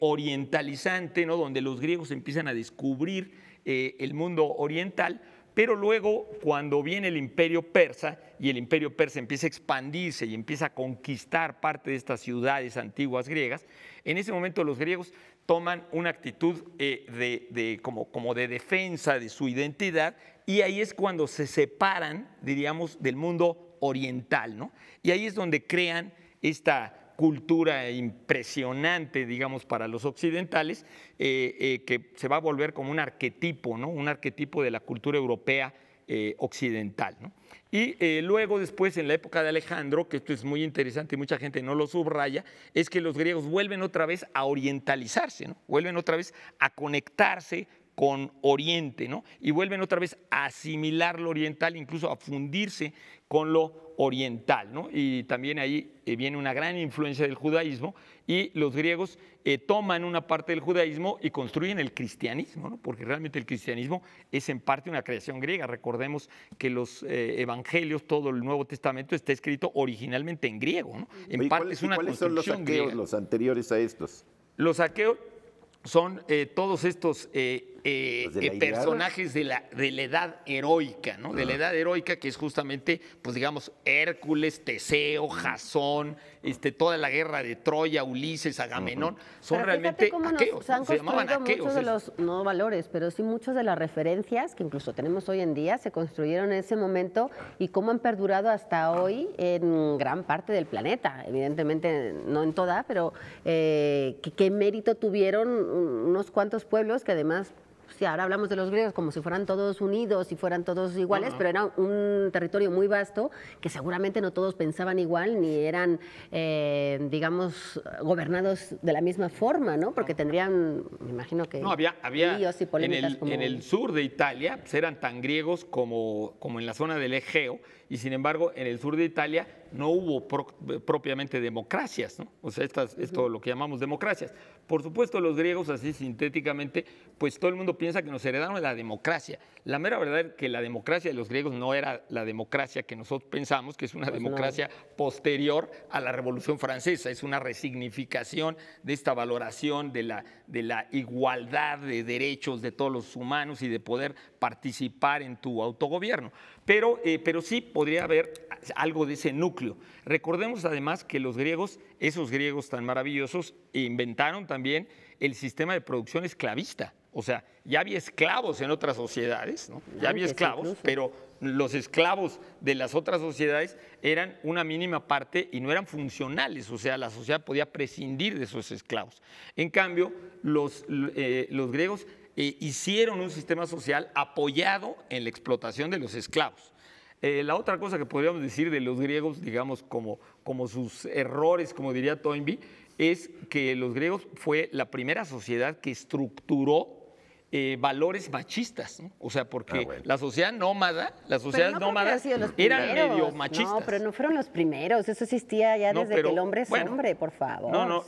orientalizante, ¿no? donde los griegos empiezan a descubrir el mundo oriental, pero luego, cuando viene el imperio persa y el imperio persa empieza a expandirse y empieza a conquistar parte de estas ciudades antiguas griegas, en ese momento los griegos toman una actitud eh, de, como, como de defensa de su identidad y ahí es cuando se separan, diríamos, del mundo oriental, ¿no? Y ahí es donde crean esta cultura impresionante, digamos, para los occidentales, eh, eh, que se va a volver como un arquetipo, ¿no? Un arquetipo de la cultura europea eh, occidental. Y luego, después, en la época de Alejandro, que esto es muy interesante y mucha gente no lo subraya, es que los griegos vuelven otra vez a orientalizarse, ¿no? vuelven otra vez a conectarse con Oriente, ¿no? Y vuelven otra vez a asimilar lo oriental, incluso a fundirse con lo oriental. ¿no? Y también ahí eh, viene una gran influencia del judaísmo y los griegos eh, toman una parte del judaísmo y construyen el cristianismo, ¿no? porque realmente el cristianismo es en parte una creación griega. Recordemos que los eh, evangelios, todo el Nuevo Testamento está escrito originalmente en griego. ¿no? En parte es una ¿Cuáles son los los anteriores a estos? Los saqueos son todos estos eh, eh, personajes de la, de la edad heroica, ¿no? De la edad heroica que es justamente, pues digamos, Hércules, Teseo, Jasón, este, toda la guerra de Troya, Ulises, Agamenón, son realmente cómo aqueos, se, Muchos de los, no valores, pero sí muchas de las referencias que incluso tenemos hoy en día se construyeron en ese momento y cómo han perdurado hasta hoy en gran parte del planeta, evidentemente no en toda, pero eh, qué mérito tuvieron unos cuantos pueblos que además ahora hablamos de los griegos como si fueran todos unidos y fueran todos iguales, pero era un territorio muy vasto que seguramente no todos pensaban igual ni eran, eh, digamos, gobernados de la misma forma, ¿no? Porque tendrían, me imagino que... No, había, y en, el, sur de Italia, pues eran tan griegos como, como en la zona del Egeo y sin embargo en el sur de Italia no hubo eh, propiamente democracias, ¿no? o sea, estas, esto lo que llamamos democracias. Por supuesto, los griegos, así sintéticamente, pues todo el mundo piensa que nos heredaron la democracia. La mera verdad es que la democracia de los griegos no era la democracia que nosotros pensamos, que es una democracia posterior a la Revolución Francesa, es una resignificación de esta valoración de la de la igualdad de derechos de todos los humanos y de poder participar en tu autogobierno. Pero, eh, pero sí podría haber algo de ese núcleo. Recordemos además que los griegos, esos griegos tan maravillosos, inventaron también el sistema de producción esclavista. O sea, ya había esclavos en otras sociedades, ¿no? ya había pues esclavos, pero los esclavos de las otras sociedades eran una mínima parte y no eran funcionales, o sea, la sociedad podía prescindir de sus esclavos. En cambio, los, eh, los griegos eh, hicieron un sistema social apoyado en la explotación de los esclavos. Eh, la otra cosa que podríamos decir de los griegos, digamos, como, como sus errores, como diría Toynbee, es que los griegos fue la primera sociedad que estructuró eh, valores machistas, ¿no? o sea, porque ah, la sociedad nómada, las sociedades nómadas eran medio machistas. No, pero no fueron los primeros, eso existía ya desde que el hombre es hombre, por favor. No, no,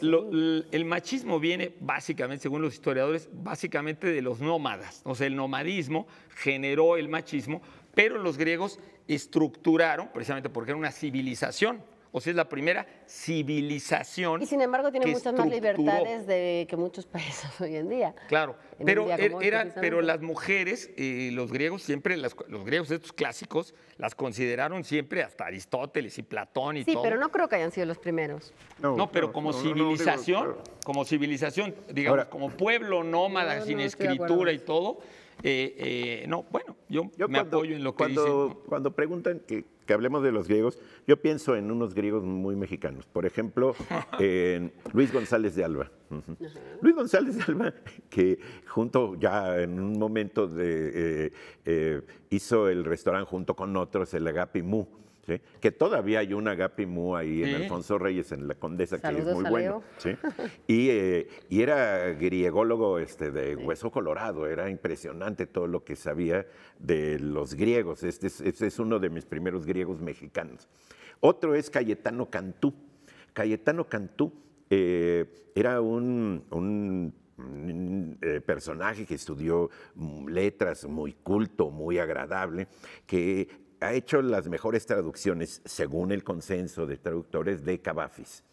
el machismo viene básicamente, según los historiadores, básicamente de los nómadas, o sea, el nomadismo generó el machismo, pero los griegos estructuraron, precisamente porque era una civilización o sea, es la primera civilización. Y sin embargo tiene muchas más libertades de, que muchos países hoy en día. Claro, pero, er, pero las mujeres, eh, los griegos siempre, los griegos estos clásicos, las consideraron siempre hasta Aristóteles y Platón y todo. Sí, pero no creo que hayan sido los primeros. No, pero como civilización, como civilización, digamos, como pueblo nómada sin escritura y todo eh, eh, no, bueno, yo, me apoyo en lo que cuando, dicen. Cuando preguntan que, hablemos de los griegos, yo pienso en unos griegos muy mexicanos. Por ejemplo, en Luis González de Alba. Luis González de Alba, que junto ya en un momento eh, eh, hizo el restaurante junto con otros, el Agapi Mu que todavía hay una Gapimú ahí en Alfonso Reyes, en la Condesa, que es muy bueno. Eh, y, era griególogo este, de hueso colorado, era impresionante todo lo que sabía de los griegos. Este, este es, uno de mis primeros griegos mexicanos. Otro es Cayetano Cantú. Cayetano Cantú eh, era un, mm, eh, personaje que estudió mm, letras muy culto, muy agradable, que ha hecho las mejores traducciones, según el consenso de traductores, de Cavafis.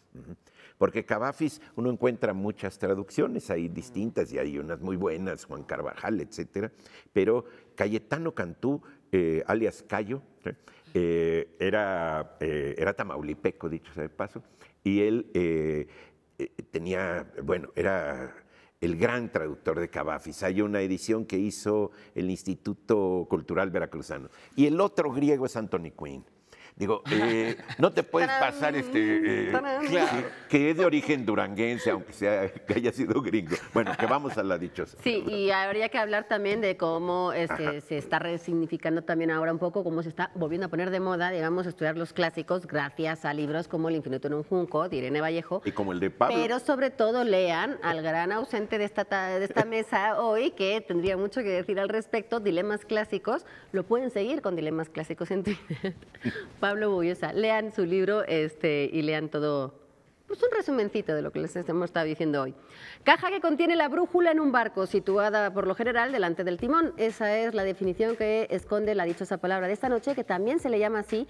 Porque Cavafis uno encuentra muchas traducciones hay distintas y hay unas muy buenas, Juan Carvajal, etcétera, pero Cayetano Cantú, eh, alias Cayo, eh, era, eh, era tamaulipeco, dicho sea de paso, y él tenía, bueno, era el gran traductor de Cavafis. Hay una edición que hizo el Instituto Cultural Veracruzano. Y el otro griego es Anthony Quinn. Digo, eh, no te puedes pasar este. Eh, que, es de origen duranguense, aunque sea que haya sido gringo. Bueno, que vamos a la dichosa. Sí, y habría que hablar también de cómo este, se está resignificando también ahora un poco, cómo se está volviendo a poner de moda, digamos, estudiar los clásicos gracias a libros como El Infinito en un Junco, de Irene Vallejo. Y como el de Pablo. Pero sobre todo lean al gran ausente de esta, de esta mesa hoy, que tendría mucho que decir al respecto, Dilemas Clásicos. Lo pueden seguir con Dilemas Clásicos en Twitter. Pablo Lean su libro este, y lean todo, pues un resumencito de lo que les hemos estado diciendo hoy. Caja que contiene la brújula en un barco, situada por lo general delante del timón. Esa es la definición que esconde la dichosa palabra de esta noche, que también se le llama así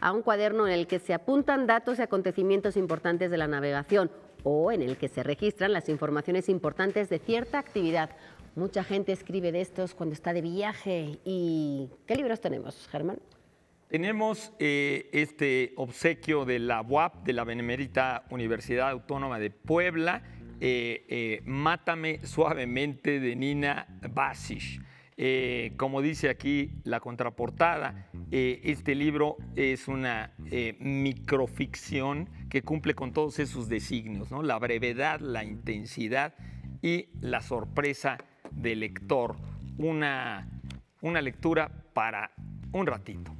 a un cuaderno en el que se apuntan datos y acontecimientos importantes de la navegación o en el que se registran las informaciones importantes de cierta actividad. Mucha gente escribe de estos cuando está de viaje. ¿Y qué libros tenemos, Germán? Tenemos eh, este obsequio de la UAP, de la Benemérita Universidad Autónoma de Puebla, eh, eh, Mátame Suavemente de Nina Basich. como dice aquí la contraportada, este libro es una microficción que cumple con todos esos designios, la brevedad, la intensidad y la sorpresa del lector. una lectura para un ratito.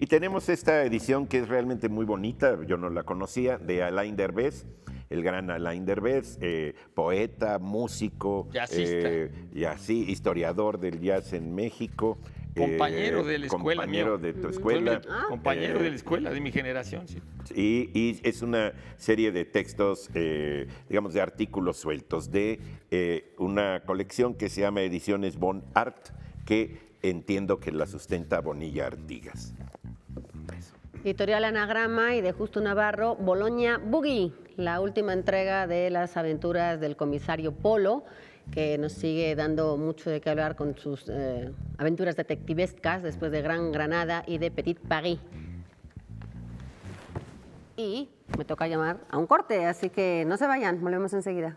Y tenemos esta edición que es realmente muy bonita, yo no la conocía, de Alain Derbez, el gran Alain Derbez, eh, poeta, músico, eh, y así, historiador del jazz en México. Eh, compañero de la escuela. Compañero de tu escuela. Ah, compañero de la escuela, de mi generación, Y, es una serie de textos, digamos, de artículos sueltos de una colección que se llama Ediciones Bon Art, que entiendo que la sustenta Bonilla Artigas. Editorial Anagrama y de Justo Navarro, Boloña Boogie, la última entrega de las aventuras del comisario Polo, que nos sigue dando mucho de qué hablar con sus eh, aventuras detectivescas después de Gran Granada y de Petit Paris. Y me toca llamar a un corte, así que no se vayan, volvemos enseguida.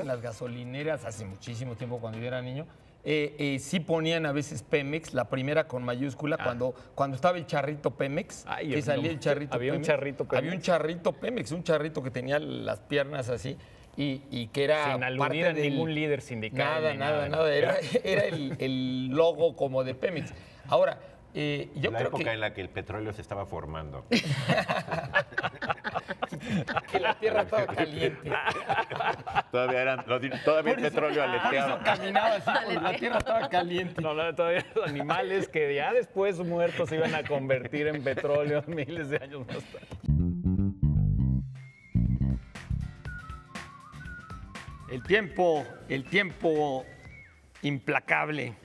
en las gasolineras hace muchísimo tiempo cuando yo era niño, eh, eh, sí ponían a veces Pemex, la primera con mayúscula, ah. cuando, cuando estaba el charrito Pemex, que salía el charrito había Pemex. Un charrito Había un charrito Pemex, un charrito que tenía las piernas así. Y, que era Sin aludir a ningún líder sindical. Nada, nada, nada, Era, el, logo como de Pemex. Ahora, eh, yo la época en la que el petróleo se estaba formando. que la tierra estaba caliente. Todavía eran, todavía el petróleo ah, aleteado. caminaba así, la tierra estaba caliente. No, todavía los animales que ya después muertos se iban a convertir en petróleo miles de años más tarde. El tiempo, el tiempo implacable.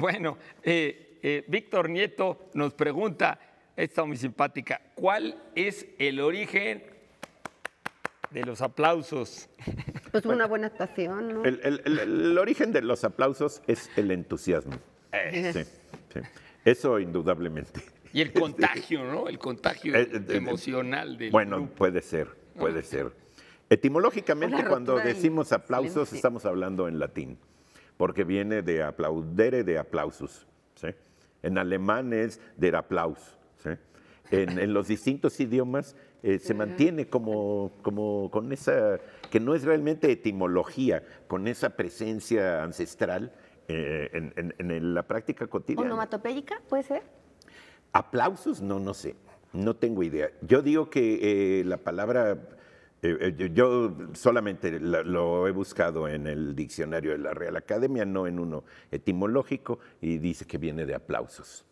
Bueno, eh, eh, Víctor Nieto nos pregunta esta muy simpática. ¿Cuál es el origen de los aplausos? Pues una buena actuación, El, origen de los aplausos es el entusiasmo. Eh. Eso indudablemente. Y el contagio, ¿no? El contagio eh, eh, emocional del Bueno, puede ser, ah, puede ser. Etimológicamente, cuando decimos aplausos, estamos hablando en latín, porque viene de aplaudere de aplausos. En alemán es der Applaus en, los distintos idiomas eh, se mantiene como, como con esa, que no es realmente etimología, con esa presencia ancestral eh, en, la práctica cotidiana. ¿Onomatopéyica puede ser? ¿Aplausos? No, no sé. No tengo idea. Yo digo que eh, la palabra, yo solamente lo he buscado en el diccionario de la Real Academia, no en uno etimológico, y dice que viene de aplausos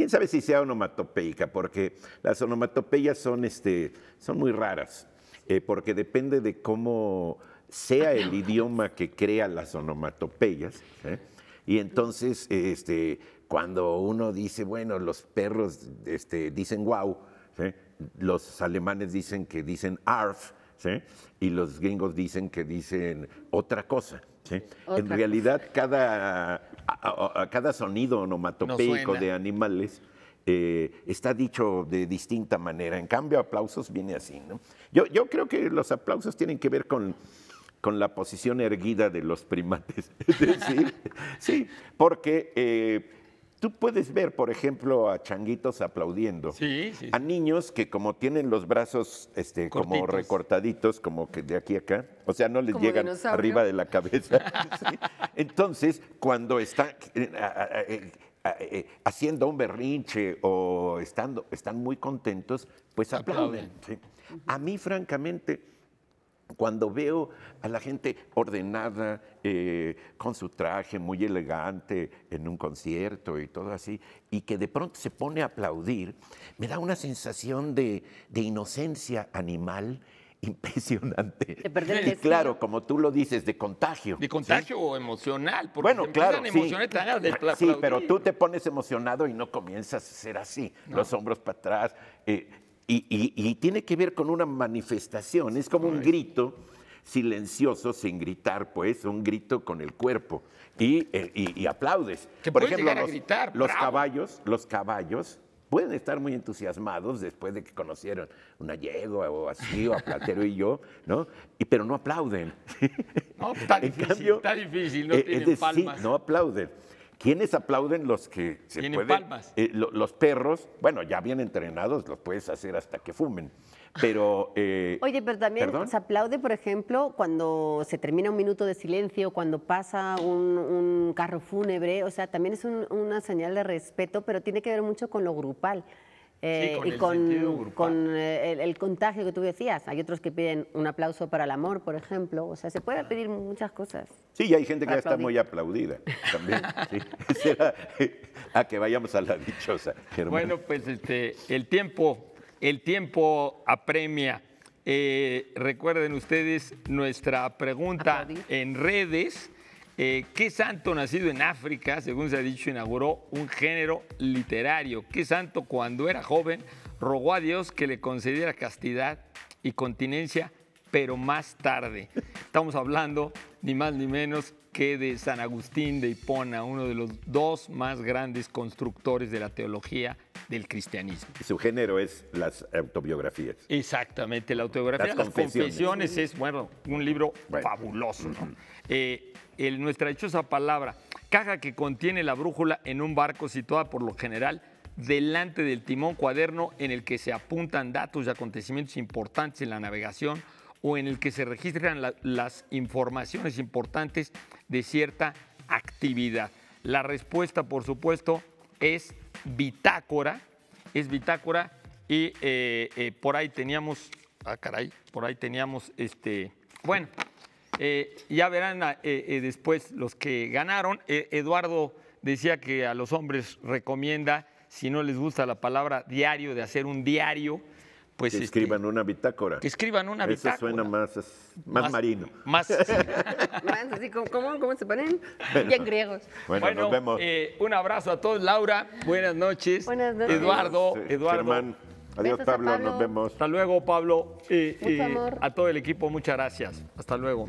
quién sabe si sea onomatopeica, porque las onomatopeyas son, este, son muy raras, eh, porque depende de cómo sea el idioma que crea las onomatopeyas. ¿eh? Y entonces, este, cuando uno dice, bueno, los perros este, dicen wow, los alemanes dicen que dicen arf, y los gringos dicen que dicen otra cosa. En realidad, cada a, cada sonido onomatopeico de animales eh, está dicho de distinta manera. En cambio, aplausos viene así. ¿no? Yo, yo creo que los aplausos tienen que ver con, con la posición erguida de los primates. es decir, sí, porque eh, Tú puedes ver, por ejemplo, a changuitos aplaudiendo. A niños que como tienen los brazos este, como recortaditos, como que de aquí a acá, o sea, no les llegan arriba de la cabeza. Entonces, cuando están eh, eh, eh, haciendo un berrinche o estando, están muy contentos, pues aplauden. A mí, francamente cuando veo a la gente ordenada, eh, con su traje muy elegante en un concierto y todo así, y que de pronto se pone a aplaudir, me da una sensación de, inocencia animal impresionante. y claro, como tú lo dices, de contagio. De contagio o emocional. Porque bueno, claro. Sí. sí, pero tú te pones emocionado y no comienzas a ser así, los hombros para atrás. Eh, y, tiene que ver con una manifestación, es como un grito silencioso, sin gritar, pues, un grito con el cuerpo. Y, eh, aplaudes. Que Por ejemplo, los, caballos, los caballos pueden estar muy entusiasmados después de que conocieron una yegua o así, o a Platero y yo, ¿no? Y, pero no aplauden. No, está difícil, está difícil, no eh, tienen palmas. no aplauden. ¿Quiénes aplauden los que se Tienen eh, los perros, bueno, ya bien entrenados, los puedes hacer hasta que fumen. Pero. Eh, Oye, pero también se aplaude, por ejemplo, cuando se termina un minuto de silencio, cuando pasa un, carro fúnebre. O sea, también es una señal de respeto, pero tiene que ver mucho con lo grupal. Eh, y con, eh, el, contagio que tú decías. Hay otros que piden un aplauso para el amor, por ejemplo. O sea, se puede pedir muchas cosas. Sí, y hay gente que ya está muy aplaudida también. a que vayamos a la dichosa. Bueno, pues este, el tiempo, el tiempo apremia. Eh, recuerden ustedes nuestra pregunta en redes eh, ¿Qué santo nacido en África, según se ha dicho, inauguró un género literario? ¿Qué santo cuando era joven rogó a Dios que le concediera castidad y continencia, pero más tarde? Estamos hablando ni más ni menos que de San Agustín de Hipona, uno de los dos más grandes constructores de la teología del cristianismo. Su género es las autobiografías. Exactamente, la autobiografía, las, las confesiones. es, bueno, un libro fabuloso. ¿no? nuestra dichosa palabra, caja que contiene la brújula en un barco situada por lo general delante del timón, cuaderno en el que se apuntan datos y acontecimientos importantes en la navegación o en el que se registran las informaciones importantes de cierta actividad. La respuesta, por supuesto, es bitácora, es bitácora y eh, eh, por ahí teníamos, ah caray, por ahí teníamos este, bueno, eh, ya verán eh, eh, después los que ganaron. Eduardo decía que a los hombres recomienda, si no les gusta la palabra diario, de hacer un diario. Pues, este, escriban una bitácora. Que escriban una bitácora. Eso suena más, más, marino. Más, más así, ¿cómo, se ponen? Bien griegos. Bueno, nos vemos. un abrazo a todos. Laura, buenas noches. Buenas noches. Eduardo, Eduardo. Adiós, Pablo, nos vemos. Hasta luego, Pablo, y, a todo el equipo, muchas gracias. Hasta luego.